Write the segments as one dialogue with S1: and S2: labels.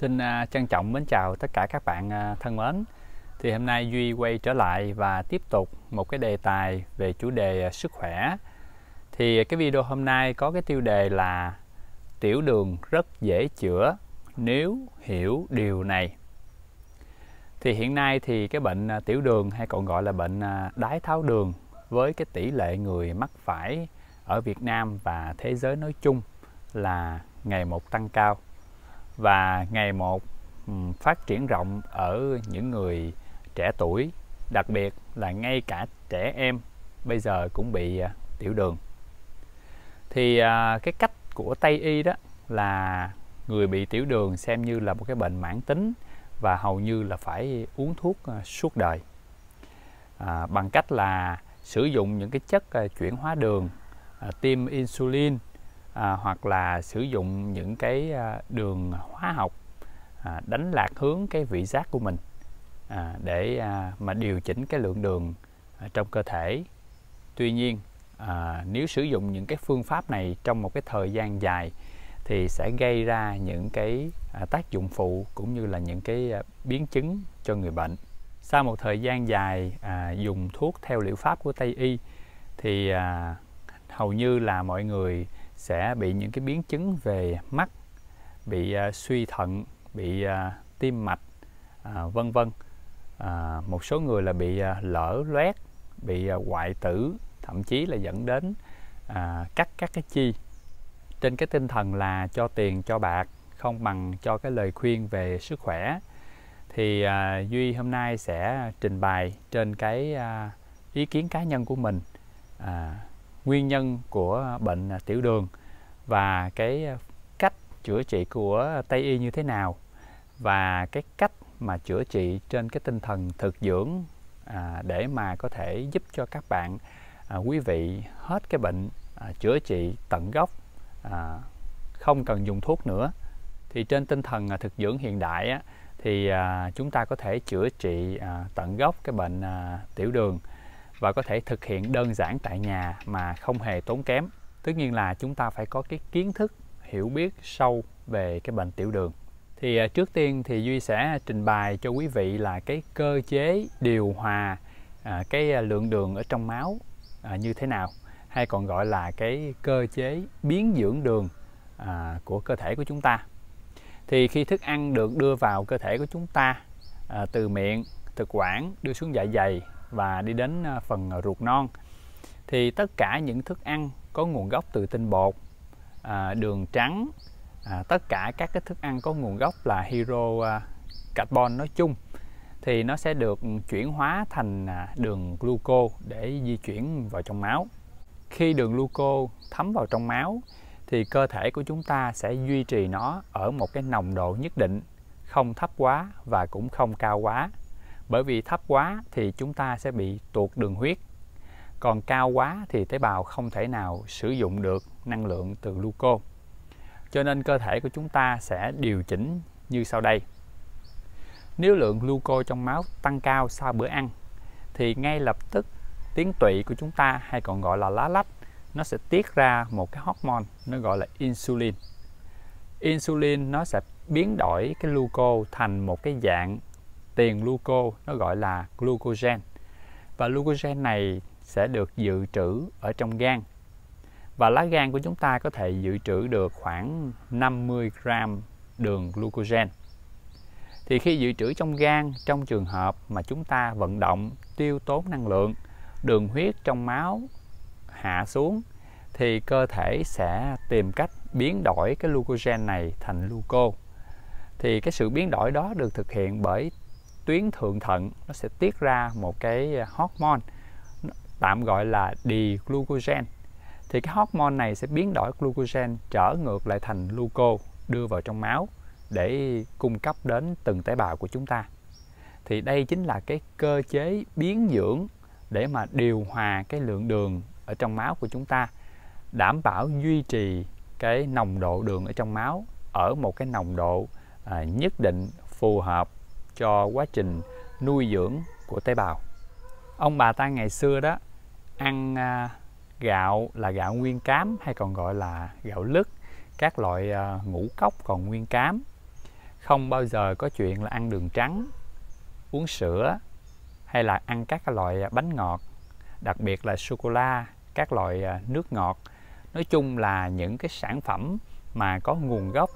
S1: Xin à, trân trọng mến chào tất cả các bạn à, thân mến. Thì hôm nay Duy quay trở lại và tiếp tục một cái đề tài về chủ đề à, sức khỏe. Thì cái video hôm nay có cái tiêu đề là tiểu đường rất dễ chữa nếu hiểu điều này. Thì hiện nay thì cái bệnh tiểu đường hay còn gọi là bệnh đái tháo đường với cái tỷ lệ người mắc phải ở Việt Nam và thế giới nói chung là ngày một tăng cao và ngày một phát triển rộng ở những người trẻ tuổi đặc biệt là ngay cả trẻ em bây giờ cũng bị à, tiểu đường thì à, cái cách của tây y đó là người bị tiểu đường xem như là một cái bệnh mãn tính và hầu như là phải uống thuốc à, suốt đời à, bằng cách là sử dụng những cái chất chuyển hóa đường tiêm insulin à, hoặc là sử dụng những cái à, đường hóa học à, đánh lạc hướng cái vị giác của mình à, để à, mà điều chỉnh cái lượng đường trong cơ thể tuy nhiên à, nếu sử dụng những cái phương pháp này trong một cái thời gian dài thì sẽ gây ra những cái à, tác dụng phụ cũng như là những cái à, biến chứng cho người bệnh sau một thời gian dài à, dùng thuốc theo liệu pháp của tây y thì à, hầu như là mọi người sẽ bị những cái biến chứng về mắt bị uh, suy thận bị uh, tim mạch uh, vân vân uh, một số người là bị uh, lở loét bị uh, hoại tử thậm chí là dẫn đến uh, cắt các cái chi trên cái tinh thần là cho tiền cho bạc không bằng cho cái lời khuyên về sức khỏe thì à, duy hôm nay sẽ trình bày trên cái à, ý kiến cá nhân của mình à, nguyên nhân của bệnh tiểu đường và cái cách chữa trị của Tây y như thế nào và cái cách mà chữa trị trên cái tinh thần thực dưỡng à, để mà có thể giúp cho các bạn à, quý vị hết cái bệnh à, chữa trị tận gốc à, không cần dùng thuốc nữa thì trên tinh thần à, thực dưỡng hiện đại á, thì à, chúng ta có thể chữa trị à, tận gốc cái bệnh à, tiểu đường và có thể thực hiện đơn giản tại nhà mà không hề tốn kém tất nhiên là chúng ta phải có cái kiến thức hiểu biết sâu về cái bệnh tiểu đường thì à, trước tiên thì duy sẽ trình bày cho quý vị là cái cơ chế điều hòa à, cái à, lượng đường ở trong máu như thế nào hay còn gọi là cái cơ chế biến dưỡng đường của cơ thể của chúng ta thì khi thức ăn được đưa vào cơ thể của chúng ta từ miệng thực quản đưa xuống dạ dày và đi đến à, phần ruột non thì tất cả những thức ăn có nguồn gốc từ tinh bột à, đường trắng à, tất cả các cái thức ăn có nguồn gốc là hero carbon nói chung thì nó sẽ được chuyển hóa thành đường gluco để di chuyển vào trong máu khi đường gluco thấm vào trong máu thì cơ thể của chúng ta sẽ duy trì nó ở một cái nồng độ nhất định không thấp quá và cũng không cao quá bởi vì thấp quá thì chúng ta sẽ bị tuột đường huyết còn cao quá thì tế bào không thể nào sử dụng được năng lượng từ gluco cho nên cơ thể của chúng ta sẽ điều chỉnh như sau đây nếu lượng gluco trong máu tăng cao sau bữa ăn thì ngay lập tức tuyến tụy của chúng ta hay còn gọi là lá lách nó sẽ tiết ra một cái hormone nó gọi là insulin insulin nó sẽ biến đổi cái gluco thành một cái dạng tiền gluco nó gọi là glucogen và glucogen này sẽ được dự trữ ở trong gan và lá gan của chúng ta có thể dự trữ được khoảng 50 gram đường glucogen thì khi dự trữ trong gan trong trường hợp mà chúng ta vận động tiêu tốn năng lượng đường huyết trong máu hạ xuống thì cơ thể sẽ tìm cách biến đổi cái glucogen này thành gluco thì cái sự biến đổi đó được thực hiện bởi tuyến thượng thận nó sẽ tiết ra một cái à, hormone tạm gọi là D-glucogen thì cái hormone này sẽ biến đổi glucogen trở ngược lại thành gluco đưa vào trong máu để cung cấp đến từng tế bào của chúng ta thì đây chính là cái cơ chế biến dưỡng để mà điều hòa cái lượng đường ở trong máu của chúng ta đảm bảo duy trì cái nồng độ đường ở trong máu ở một cái nồng độ à, nhất định phù hợp cho quá trình nuôi dưỡng của tế bào ông bà ta ngày xưa đó ăn à, gạo là gạo nguyên cám hay còn gọi là gạo lứt các loại à, ngũ cốc còn nguyên cám không bao giờ có chuyện là ăn đường trắng uống sữa hay là ăn các loại à, bánh ngọt đặc biệt là sô cô la các loại nước ngọt nói chung là những cái sản phẩm mà có nguồn gốc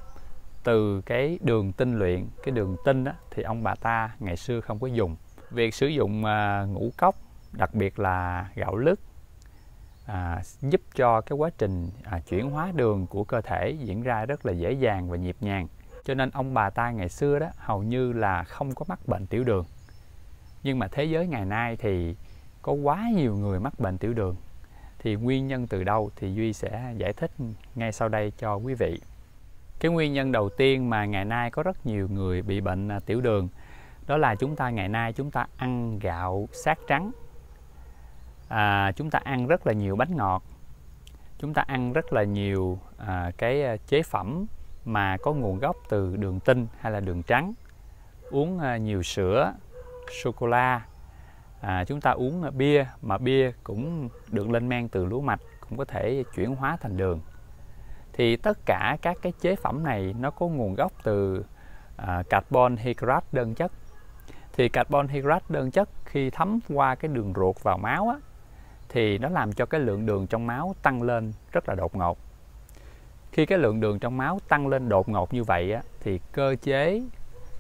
S1: từ cái đường tinh luyện cái đường tinh á, thì ông bà ta ngày xưa không có dùng việc sử dụng à, ngũ cốc đặc biệt là gạo lứt à, giúp cho cái quá trình à, chuyển hóa đường của cơ thể diễn ra rất là dễ dàng và nhịp nhàng cho nên ông bà ta ngày xưa đó hầu như là không có mắc bệnh tiểu đường nhưng mà thế giới ngày nay thì có quá nhiều người mắc bệnh tiểu đường thì nguyên nhân từ đâu thì duy sẽ giải thích ngay sau đây cho quý vị cái nguyên nhân đầu tiên mà ngày nay có rất nhiều người bị bệnh à, tiểu đường đó là chúng ta ngày nay chúng ta ăn gạo sát trắng à, chúng ta ăn rất là nhiều bánh ngọt chúng ta ăn rất là nhiều à, cái à, chế phẩm mà có nguồn gốc từ đường tinh hay là đường trắng uống à, nhiều sữa sô cô la à, chúng ta uống à, bia mà bia cũng được lên men từ lúa mạch cũng có thể chuyển hóa thành đường thì tất cả các cái chế phẩm này nó có nguồn gốc từ à, carbon hydrate đơn chất thì carbon hydrate đơn chất khi thấm qua cái đường ruột vào máu á, thì nó làm cho cái lượng đường trong máu tăng lên rất là đột ngột khi cái lượng đường trong máu tăng lên đột ngột như vậy á, thì cơ chế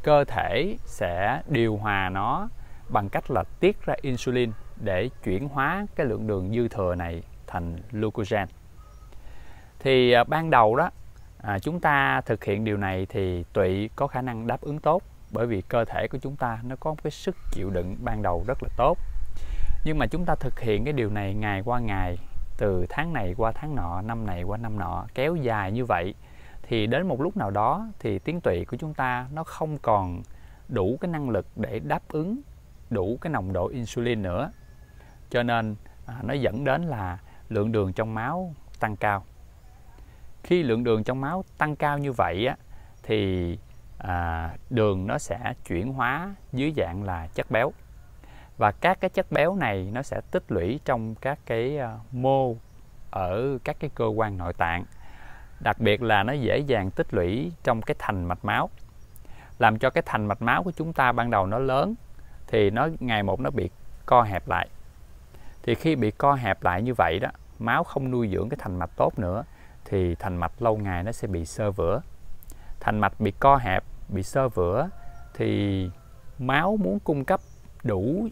S1: cơ thể sẽ điều hòa nó bằng cách là tiết ra insulin để chuyển hóa cái lượng đường dư thừa này thành glucogen thì à, ban đầu đó à, chúng ta thực hiện điều này thì tụy có khả năng đáp ứng tốt bởi vì cơ thể của chúng ta nó có một cái sức chịu đựng ban đầu rất là tốt nhưng mà chúng ta thực hiện cái điều này ngày qua ngày từ tháng này qua tháng nọ năm này qua năm nọ kéo dài như vậy thì đến một lúc nào đó thì tiếng tụy của chúng ta nó không còn đủ cái năng lực để đáp ứng đủ cái nồng độ insulin nữa cho nên à, nó dẫn đến là lượng đường trong máu tăng cao khi lượng đường trong máu tăng cao như vậy á, thì à, đường nó sẽ chuyển hóa dưới dạng là chất béo và các cái chất béo này nó sẽ tích lũy trong các cái à, mô ở các cái cơ quan nội tạng đặc biệt là nó dễ dàng tích lũy trong cái thành mạch máu làm cho cái thành mạch máu của chúng ta ban đầu nó lớn thì nó ngày một nó bị co hẹp lại thì khi bị co hẹp lại như vậy đó máu không nuôi dưỡng cái thành mạch tốt nữa thì thành mạch lâu ngày nó sẽ bị sơ vữa thành mạch bị co hẹp bị sơ vữa thì máu muốn cung cấp đủ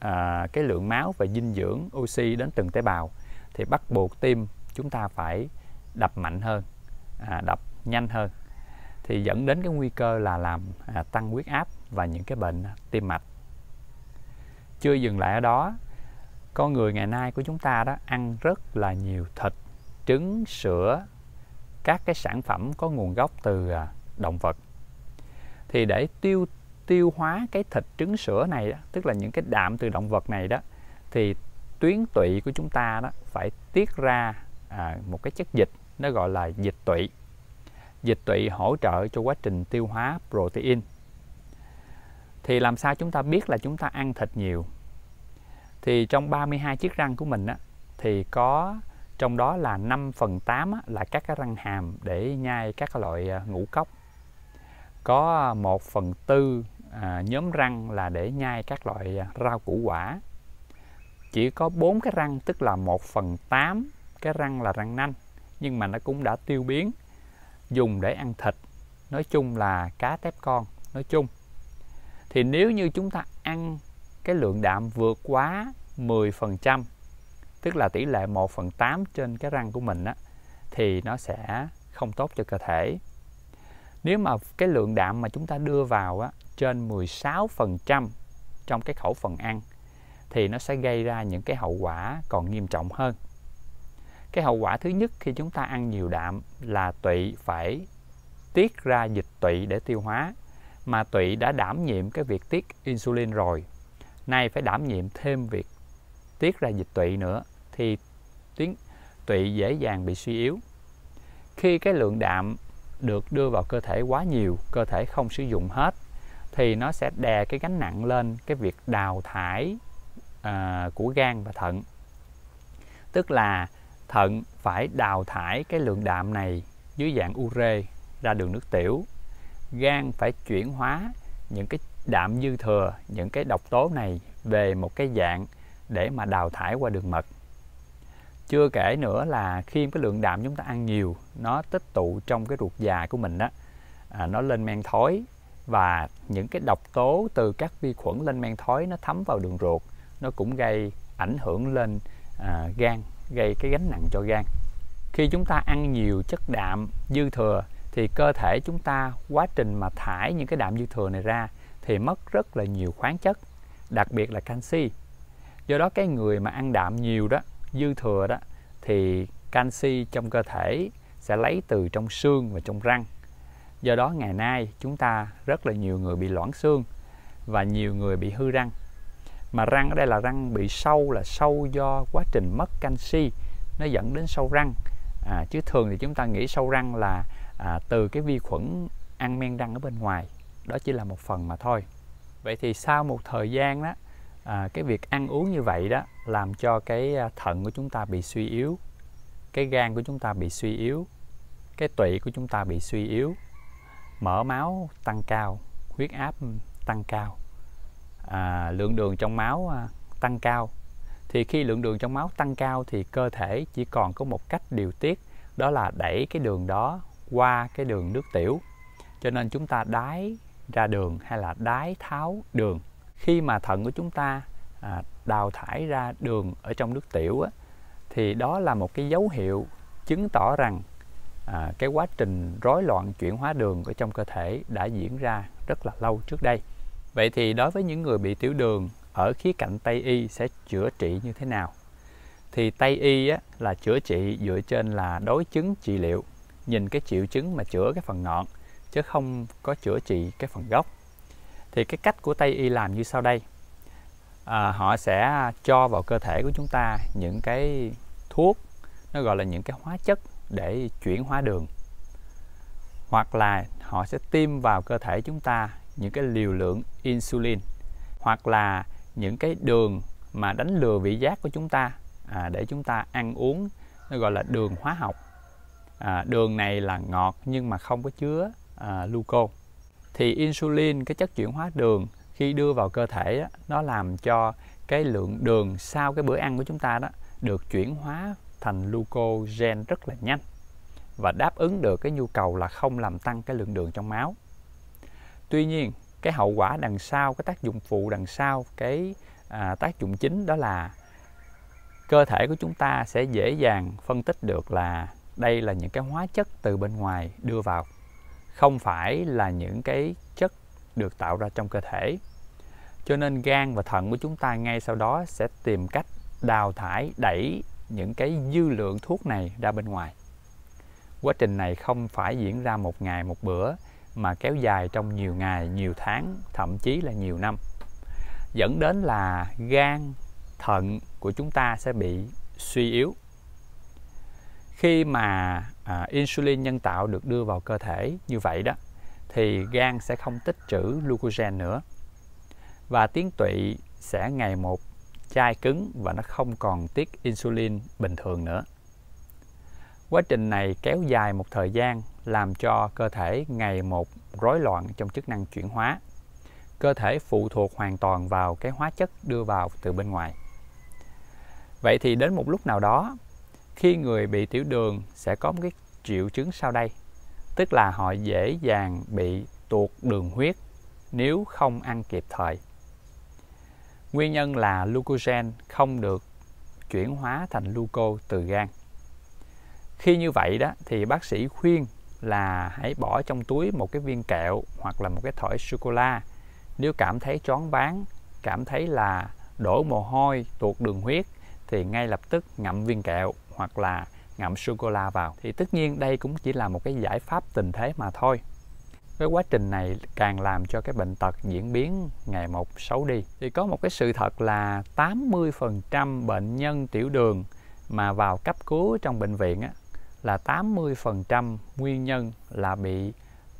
S1: à, cái lượng máu và dinh dưỡng oxy đến từng tế bào thì bắt buộc tim chúng ta phải đập mạnh hơn à, đập nhanh hơn thì dẫn đến cái nguy cơ là làm à, tăng huyết áp và những cái bệnh tim mạch chưa dừng lại ở đó con người ngày nay của chúng ta đó ăn rất là nhiều thịt trứng, sữa, các cái sản phẩm có nguồn gốc từ à, động vật. Thì để tiêu tiêu hóa cái thịt trứng sữa này đó, tức là những cái đạm từ động vật này đó thì tuyến tụy của chúng ta đó phải tiết ra à, một cái chất dịch nó gọi là dịch tụy. Dịch tụy hỗ trợ cho quá trình tiêu hóa protein. Thì làm sao chúng ta biết là chúng ta ăn thịt nhiều? Thì trong 32 chiếc răng của mình á, thì có trong đó là 5 phần 8 là các cái răng hàm để nhai các loại à, ngũ cốc có 1 phần 4 à, nhóm răng là để nhai các loại à, rau củ quả chỉ có 4 cái răng tức là 1 phần 8 cái răng là răng nanh nhưng mà nó cũng đã tiêu biến dùng để ăn thịt nói chung là cá tép con nói chung thì nếu như chúng ta ăn cái lượng đạm vượt quá 10% tức là tỷ lệ 1 phần 8 trên cái răng của mình á, thì nó sẽ không tốt cho cơ thể. Nếu mà cái lượng đạm mà chúng ta đưa vào á, trên 16% trong cái khẩu phần ăn thì nó sẽ gây ra những cái hậu quả còn nghiêm trọng hơn. Cái hậu quả thứ nhất khi chúng ta ăn nhiều đạm là tụy phải tiết ra dịch tụy để tiêu hóa mà tụy đã đảm nhiệm cái việc tiết insulin rồi nay phải đảm nhiệm thêm việc tiết ra dịch tụy nữa thì tuyến tụy dễ dàng bị suy yếu. Khi cái lượng đạm được đưa vào cơ thể quá nhiều, cơ thể không sử dụng hết thì nó sẽ đè cái gánh nặng lên cái việc đào thải à, của gan và thận. Tức là thận phải đào thải cái lượng đạm này dưới dạng ure ra đường nước tiểu. Gan phải chuyển hóa những cái đạm dư thừa, những cái độc tố này về một cái dạng để mà đào thải qua đường mật chưa kể nữa là khi cái lượng đạm chúng ta ăn nhiều nó tích tụ trong cái ruột già của mình đó à, nó lên men thối và những cái độc tố từ các vi khuẩn lên men thối nó thấm vào đường ruột nó cũng gây ảnh hưởng lên à, gan gây cái gánh nặng cho gan khi chúng ta ăn nhiều chất đạm dư thừa thì cơ thể chúng ta quá trình mà thải những cái đạm dư thừa này ra thì mất rất là nhiều khoáng chất đặc biệt là canxi do đó cái người mà ăn đạm nhiều đó dư thừa đó thì canxi trong cơ thể sẽ lấy từ trong xương và trong răng do đó ngày nay chúng ta rất là nhiều người bị loãng xương và nhiều người bị hư răng mà răng ở đây là răng bị sâu là sâu do quá trình mất canxi nó dẫn đến sâu răng à, chứ thường thì chúng ta nghĩ sâu răng là à, từ cái vi khuẩn ăn men răng ở bên ngoài đó chỉ là một phần mà thôi vậy thì sau một thời gian đó à, cái việc ăn uống như vậy đó làm cho cái à, thận của chúng ta bị suy yếu cái gan của chúng ta bị suy yếu cái tụy của chúng ta bị suy yếu mỡ máu tăng cao huyết áp tăng cao à, lượng đường trong máu à, tăng cao thì khi lượng đường trong máu tăng cao thì cơ thể chỉ còn có một cách điều tiết đó là đẩy cái đường đó qua cái đường nước tiểu cho nên chúng ta đái ra đường hay là đái tháo đường khi mà thận của chúng ta à, đào thải ra đường ở trong nước tiểu á, thì đó là một cái dấu hiệu chứng tỏ rằng à, cái quá trình rối loạn chuyển hóa đường ở trong cơ thể đã diễn ra rất là lâu trước đây vậy thì đối với những người bị tiểu đường ở khía cạnh tây y sẽ chữa trị như thế nào thì tây y á, là chữa trị dựa trên là đối chứng trị liệu nhìn cái triệu chứng mà chữa cái phần ngọn chứ không có chữa trị cái phần gốc thì cái cách của Tây y làm như sau đây à, họ sẽ cho vào cơ thể của chúng ta những cái thuốc nó gọi là những cái hóa chất để chuyển hóa đường hoặc là họ sẽ tiêm vào cơ thể chúng ta những cái liều lượng insulin hoặc là những cái đường mà đánh lừa vị giác của chúng ta à, để chúng ta ăn uống nó gọi là đường hóa học à, đường này là ngọt nhưng mà không có chứa à, glucose thì insulin cái chất chuyển hóa đường khi đưa vào cơ thể đó, nó làm cho cái lượng đường sau cái bữa ăn của chúng ta đó được chuyển hóa thành glucogen rất là nhanh và đáp ứng được cái nhu cầu là không làm tăng cái lượng đường trong máu. Tuy nhiên, cái hậu quả đằng sau, cái tác dụng phụ đằng sau, cái à, tác dụng chính đó là cơ thể của chúng ta sẽ dễ dàng phân tích được là đây là những cái hóa chất từ bên ngoài đưa vào không phải là những cái chất được tạo ra trong cơ thể cho nên gan và thận của chúng ta ngay sau đó sẽ tìm cách đào thải đẩy những cái dư lượng thuốc này ra bên ngoài quá trình này không phải diễn ra một ngày một bữa mà kéo dài trong nhiều ngày nhiều tháng thậm chí là nhiều năm dẫn đến là gan thận của chúng ta sẽ bị suy yếu khi mà à, insulin nhân tạo được đưa vào cơ thể như vậy đó thì gan sẽ không tích trữ glucogen nữa và tuyến tụy sẽ ngày một chai cứng và nó không còn tiết insulin bình thường nữa. Quá trình này kéo dài một thời gian làm cho cơ thể ngày một rối loạn trong chức năng chuyển hóa. Cơ thể phụ thuộc hoàn toàn vào cái hóa chất đưa vào từ bên ngoài. Vậy thì đến một lúc nào đó khi người bị tiểu đường sẽ có một cái triệu chứng sau đây tức là họ dễ dàng bị tuột đường huyết nếu không ăn kịp thời nguyên nhân là glucogen không được chuyển hóa thành gluco từ gan khi như vậy đó thì bác sĩ khuyên là hãy bỏ trong túi một cái viên kẹo hoặc là một cái thỏi sô cô la nếu cảm thấy choáng váng cảm thấy là đổ mồ hôi tuột đường huyết thì ngay lập tức ngậm viên kẹo hoặc là ngậm sô cô la vào thì tất nhiên đây cũng chỉ là một cái giải pháp tình thế mà thôi cái quá trình này càng làm cho cái bệnh tật diễn biến ngày một xấu đi thì có một cái sự thật là 80% bệnh nhân tiểu đường mà vào cấp cứu trong bệnh viện á, là 80% nguyên nhân là bị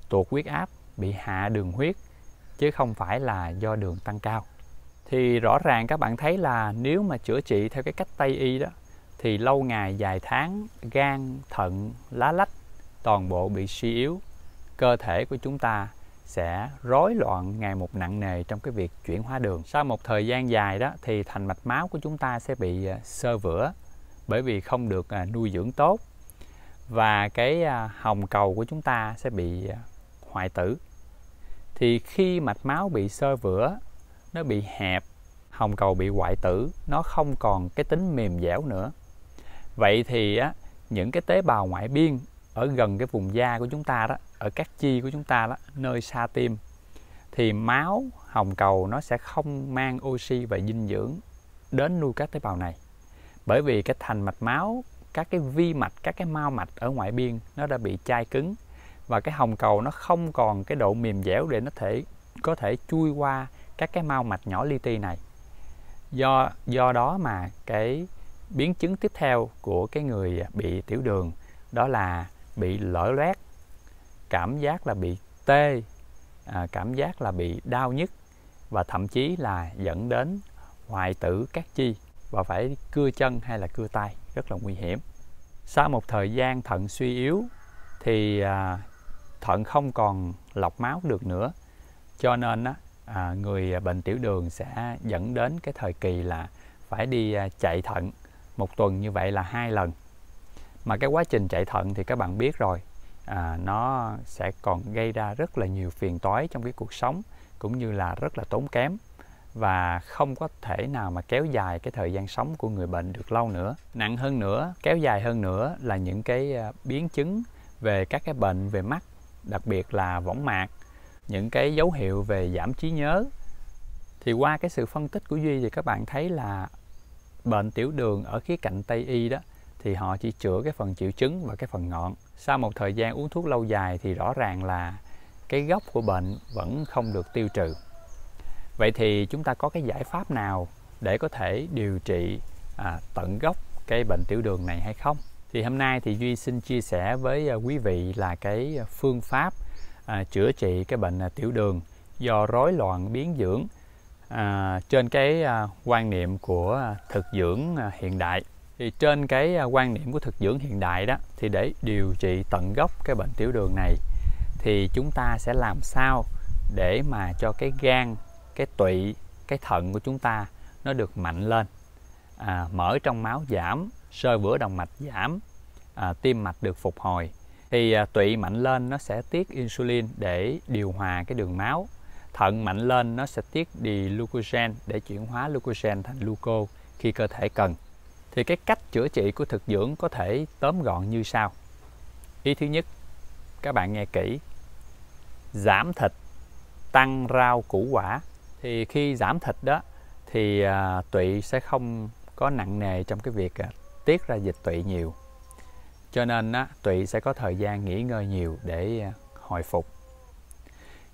S1: tuột huyết áp, bị hạ đường huyết chứ không phải là do đường tăng cao. Thì rõ ràng các bạn thấy là nếu mà chữa trị theo cái cách Tây y đó thì lâu ngày dài tháng gan thận lá lách toàn bộ bị suy yếu cơ thể của chúng ta sẽ rối loạn ngày một nặng nề trong cái việc chuyển hóa đường sau một thời gian dài đó thì thành mạch máu của chúng ta sẽ bị à, sơ vữa bởi vì không được à, nuôi dưỡng tốt và cái à, hồng cầu của chúng ta sẽ bị hoại tử thì khi mạch máu bị sơ vữa nó bị hẹp hồng cầu bị hoại tử nó không còn cái tính mềm dẻo nữa vậy thì á, những cái tế bào ngoại biên ở gần cái vùng da của chúng ta đó ở các chi của chúng ta đó nơi xa tim thì máu hồng cầu nó sẽ không mang oxy và dinh dưỡng đến nuôi các tế bào này bởi vì cái thành mạch máu các cái vi mạch các cái mao mạch ở ngoại biên nó đã bị chai cứng và cái hồng cầu nó không còn cái độ mềm dẻo để nó thể có thể chui qua các cái mao mạch nhỏ li ti này do do đó mà cái biến chứng tiếp theo của cái người bị tiểu đường đó là bị lở loét cảm giác là bị tê à, cảm giác là bị đau nhức và thậm chí là dẫn đến hoại tử các chi và phải cưa chân hay là cưa tay rất là nguy hiểm sau một thời gian thận suy yếu thì à, thận không còn lọc máu được nữa cho nên á, à, người bệnh tiểu đường sẽ dẫn đến cái thời kỳ là phải đi chạy thận một tuần như vậy là hai lần mà cái quá trình chạy thận thì các bạn biết rồi à, nó sẽ còn gây ra rất là nhiều phiền toái trong cái cuộc sống cũng như là rất là tốn kém và không có thể nào mà kéo dài cái thời gian sống của người bệnh được lâu nữa nặng hơn nữa kéo dài hơn nữa là những cái à, biến chứng về các cái bệnh về mắt đặc biệt là võng mạc những cái dấu hiệu về giảm trí nhớ thì qua cái sự phân tích của duy thì các bạn thấy là bệnh tiểu đường ở khía cạnh Tây y đó thì họ chỉ chữa cái phần triệu chứng và cái phần ngọn. Sau một thời gian uống thuốc lâu dài thì rõ ràng là cái gốc của bệnh vẫn không được tiêu trừ. Vậy thì chúng ta có cái giải pháp nào để có thể điều trị à, tận gốc cái bệnh tiểu đường này hay không? Thì hôm nay thì Duy xin chia sẻ với à, quý vị là cái phương pháp à, chữa trị cái bệnh à, tiểu đường do rối loạn biến dưỡng à, trên cái à, quan niệm của thực dưỡng à, hiện đại thì trên cái à, quan niệm của thực dưỡng hiện đại đó thì để điều trị tận gốc cái bệnh tiểu đường này thì chúng ta sẽ làm sao để mà cho cái gan cái tụy cái thận của chúng ta nó được mạnh lên à, mỡ trong máu giảm sơ vữa động mạch giảm à, tim mạch được phục hồi thì à, tụy mạnh lên nó sẽ tiết insulin để điều hòa cái đường máu thận mạnh lên nó sẽ tiết đi glucogen để chuyển hóa glucogen thành gluco khi cơ thể cần thì cái cách chữa trị của thực dưỡng có thể tóm gọn như sau ý thứ nhất các bạn nghe kỹ giảm thịt tăng rau củ quả thì khi giảm thịt đó thì à, tụy sẽ không có nặng nề trong cái việc à, tiết ra dịch tụy nhiều cho nên á, tụy sẽ có thời gian nghỉ ngơi nhiều để à, hồi phục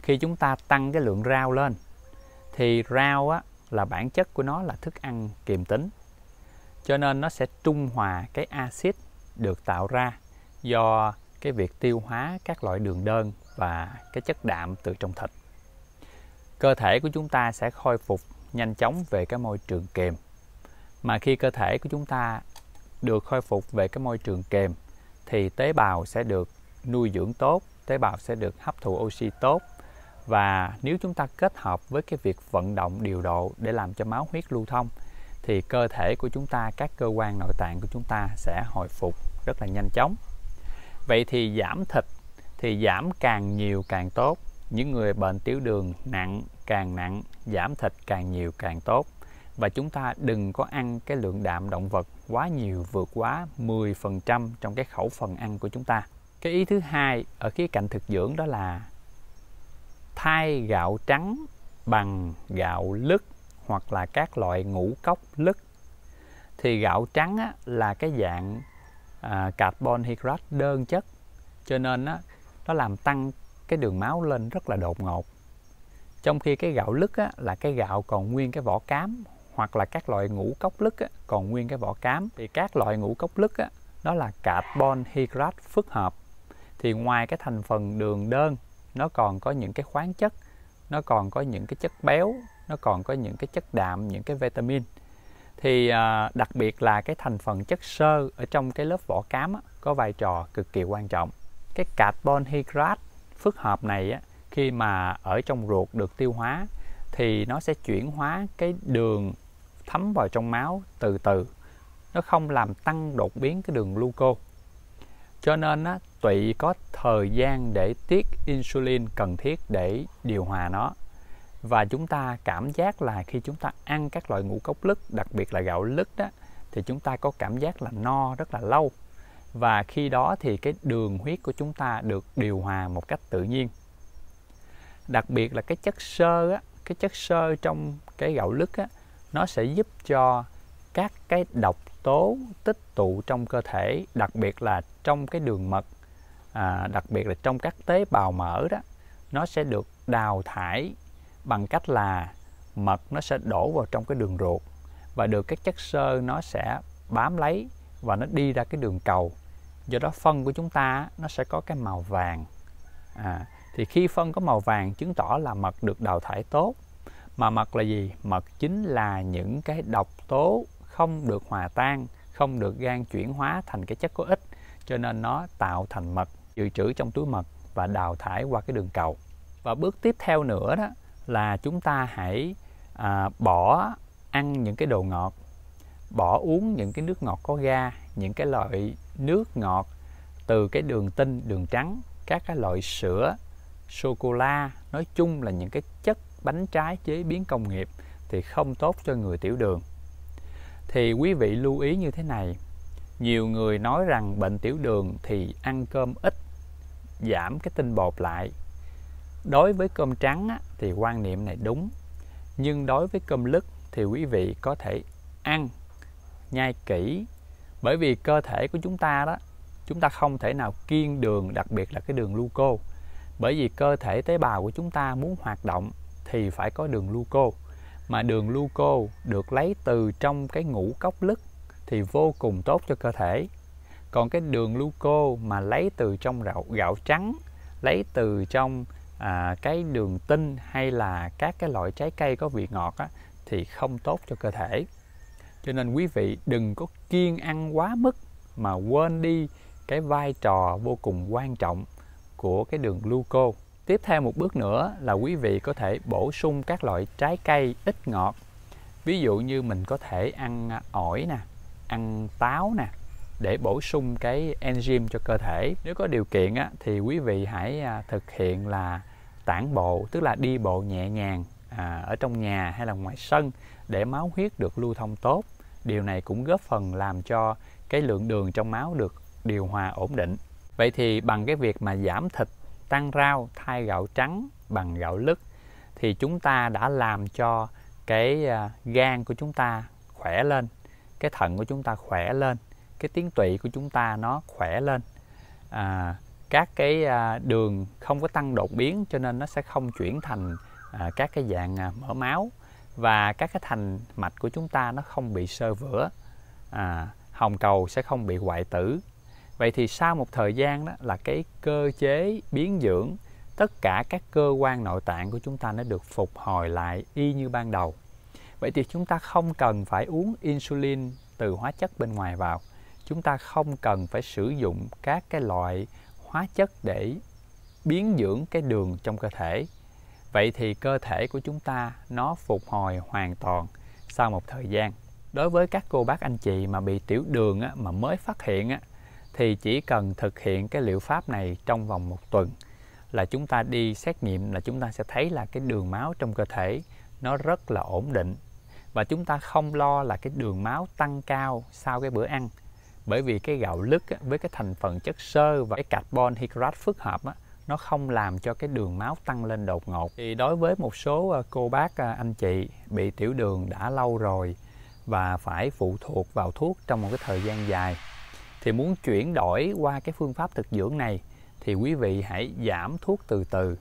S1: khi chúng ta tăng cái lượng rau lên thì rau á, là bản chất của nó là thức ăn kiềm tính cho nên nó sẽ trung hòa cái axit được tạo ra do cái việc tiêu hóa các loại đường đơn và cái chất đạm từ trong thịt cơ thể của chúng ta sẽ khôi phục nhanh chóng về cái môi trường kiềm mà khi cơ thể của chúng ta được khôi phục về cái môi trường kiềm thì tế bào sẽ được nuôi dưỡng tốt tế bào sẽ được hấp thụ oxy tốt và nếu chúng ta kết hợp với cái việc vận động điều độ để làm cho máu huyết lưu thông thì cơ thể của chúng ta các cơ quan nội tạng của chúng ta sẽ hồi phục rất là nhanh chóng vậy thì giảm thịt thì giảm càng nhiều càng tốt những người bệnh tiểu đường nặng càng nặng giảm thịt càng nhiều càng tốt và chúng ta đừng có ăn cái lượng đạm động vật quá nhiều vượt quá 10% trong cái khẩu phần ăn của chúng ta. Cái ý thứ hai ở khía cạnh thực dưỡng đó là thay gạo trắng bằng gạo lứt hoặc là các loại ngũ cốc lứt thì gạo trắng á, là cái dạng à, carbon hydrate đơn chất cho nên á, nó làm tăng cái đường máu lên rất là đột ngột trong khi cái gạo lứt á, là cái gạo còn nguyên cái vỏ cám hoặc là các loại ngũ cốc lứt á, còn nguyên cái vỏ cám thì các loại ngũ cốc lứt á, nó là carbon hydrate phức hợp thì ngoài cái thành phần đường đơn nó còn có những cái khoáng chất nó còn có những cái chất béo nó còn có những cái chất đạm những cái vitamin thì à, đặc biệt là cái thành phần chất xơ ở trong cái lớp vỏ cám á, có vai trò cực kỳ quan trọng cái carbon hydrate phức hợp này á, khi mà ở trong ruột được tiêu hóa thì nó sẽ chuyển hóa cái đường thấm vào trong máu từ từ nó không làm tăng đột biến cái đường glucose cho nên á, tụy có thời gian để tiết insulin cần thiết để điều hòa nó. Và chúng ta cảm giác là khi chúng ta ăn các loại ngũ cốc lứt, đặc biệt là gạo lứt đó, thì chúng ta có cảm giác là no rất là lâu. Và khi đó thì cái đường huyết của chúng ta được điều hòa một cách tự nhiên. Đặc biệt là cái chất xơ á, cái chất xơ trong cái gạo lứt á, nó sẽ giúp cho các cái độc tố tích tụ trong cơ thể đặc biệt là trong cái đường mật à, đặc biệt là trong các tế bào mỡ đó nó sẽ được đào thải bằng cách là mật nó sẽ đổ vào trong cái đường ruột và được các chất xơ nó sẽ bám lấy và nó đi ra cái đường cầu do đó phân của chúng ta nó sẽ có cái màu vàng à, thì khi phân có màu vàng chứng tỏ là mật được đào thải tốt mà mật là gì mật chính là những cái độc tố không được hòa tan không được gan chuyển hóa thành cái chất có ích cho nên nó tạo thành mật dự trữ trong túi mật và đào thải qua cái đường cầu và bước tiếp theo nữa đó là chúng ta hãy à, bỏ ăn những cái đồ ngọt bỏ uống những cái nước ngọt có ga những cái loại nước ngọt từ cái đường tinh đường trắng các cái loại sữa sô cô la nói chung là những cái chất bánh trái chế biến công nghiệp thì không tốt cho người tiểu đường thì quý vị lưu ý như thế này nhiều người nói rằng bệnh tiểu đường thì ăn cơm ít giảm cái tinh bột lại đối với cơm trắng á, thì quan niệm này đúng nhưng đối với cơm lứt thì quý vị có thể ăn nhai kỹ bởi vì cơ thể của chúng ta đó chúng ta không thể nào kiêng đường đặc biệt là cái đường gluco bởi vì cơ thể tế bào của chúng ta muốn hoạt động thì phải có đường gluco mà đường gluco được lấy từ trong cái ngũ cốc lứt thì vô cùng tốt cho cơ thể còn cái đường gluco mà lấy từ trong gạo gạo trắng lấy từ trong à, cái đường tinh hay là các cái loại trái cây có vị ngọt á, thì không tốt cho cơ thể cho nên quý vị đừng có kiêng ăn quá mức mà quên đi cái vai trò vô cùng quan trọng của cái đường gluco Tiếp theo một bước nữa là quý vị có thể bổ sung các loại trái cây ít ngọt. Ví dụ như mình có thể ăn à, ổi nè, ăn táo nè để bổ sung cái enzyme cho cơ thể. Nếu có điều kiện á, thì quý vị hãy à, thực hiện là tản bộ, tức là đi bộ nhẹ nhàng à, ở trong nhà hay là ngoài sân để máu huyết được lưu thông tốt. Điều này cũng góp phần làm cho cái lượng đường trong máu được điều hòa ổn định. Vậy thì bằng cái việc mà giảm thịt tăng rau thay gạo trắng bằng gạo lứt thì chúng ta đã làm cho cái à, gan của chúng ta khỏe lên cái thận của chúng ta khỏe lên cái tiếng tụy của chúng ta nó khỏe lên à, các cái à, đường không có tăng đột biến cho nên nó sẽ không chuyển thành à, các cái dạng mỡ máu và các cái thành mạch của chúng ta nó không bị sơ vữa à, hồng cầu sẽ không bị hoại tử vậy thì sau một thời gian đó là cái cơ chế biến dưỡng tất cả các cơ quan nội tạng của chúng ta nó được phục hồi lại y như ban đầu vậy thì chúng ta không cần phải uống insulin từ hóa chất bên ngoài vào chúng ta không cần phải sử dụng các cái loại hóa chất để biến dưỡng cái đường trong cơ thể vậy thì cơ thể của chúng ta nó phục hồi hoàn toàn sau một thời gian đối với các cô bác anh chị mà bị tiểu đường á, mà mới phát hiện á, thì chỉ cần thực hiện cái liệu pháp này trong vòng một tuần là chúng ta đi xét nghiệm là chúng ta sẽ thấy là cái đường máu trong cơ thể nó rất là ổn định và chúng ta không lo là cái đường máu tăng cao sau cái bữa ăn bởi vì cái gạo lứt với cái thành phần chất xơ và cái carbon hydrate phức hợp nó không làm cho cái đường máu tăng lên đột ngột thì đối với một số ờ, cô bác ờ, anh chị bị tiểu đường đã lâu rồi và phải phụ thuộc vào thuốc trong một cái thời gian dài thì muốn chuyển đổi qua cái phương pháp thực dưỡng này thì quý vị hãy giảm thuốc từ từ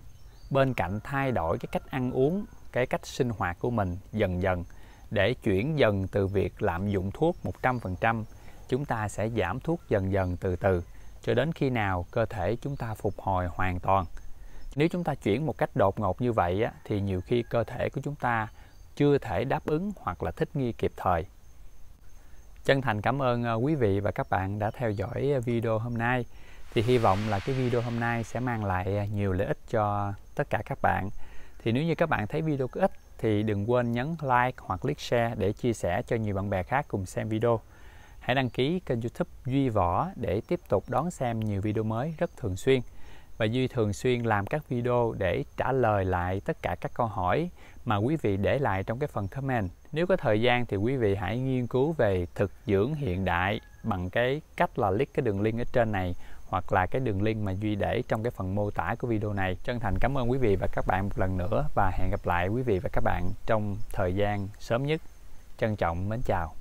S1: bên cạnh thay đổi cái cách ăn uống cái cách sinh hoạt của mình dần dần để chuyển dần từ việc lạm dụng thuốc 100% chúng ta sẽ giảm thuốc dần dần từ từ cho đến khi nào cơ thể chúng ta phục hồi hoàn toàn nếu chúng ta chuyển một cách đột ngột như vậy thì nhiều khi cơ thể của chúng ta chưa thể đáp ứng hoặc là thích nghi kịp thời Chân thành cảm ơn ờ, quý vị và các bạn đã theo dõi ờ, video hôm nay. Thì hy vọng là cái video hôm nay sẽ mang lại ờ, nhiều lợi ích cho tất cả các bạn. Thì nếu như các bạn thấy video có ích thì đừng quên nhấn like hoặc click share để chia sẻ cho nhiều bạn bè khác cùng xem video. Hãy đăng ký kênh youtube Duy Võ để tiếp tục đón xem nhiều video mới rất thường xuyên. Và Duy thường xuyên làm các video để trả lời lại tất cả các câu hỏi mà quý vị để lại trong cái phần comment. Nếu có thời gian thì quý vị hãy nghiên cứu về thực dưỡng hiện đại bằng cái cách là click cái đường link ở trên này hoặc là cái đường link mà Duy để trong cái phần mô tả của video này. Chân thành cảm ơn quý vị và các bạn một lần nữa và hẹn gặp lại quý vị và các bạn trong thời gian sớm nhất. Trân trọng mến chào.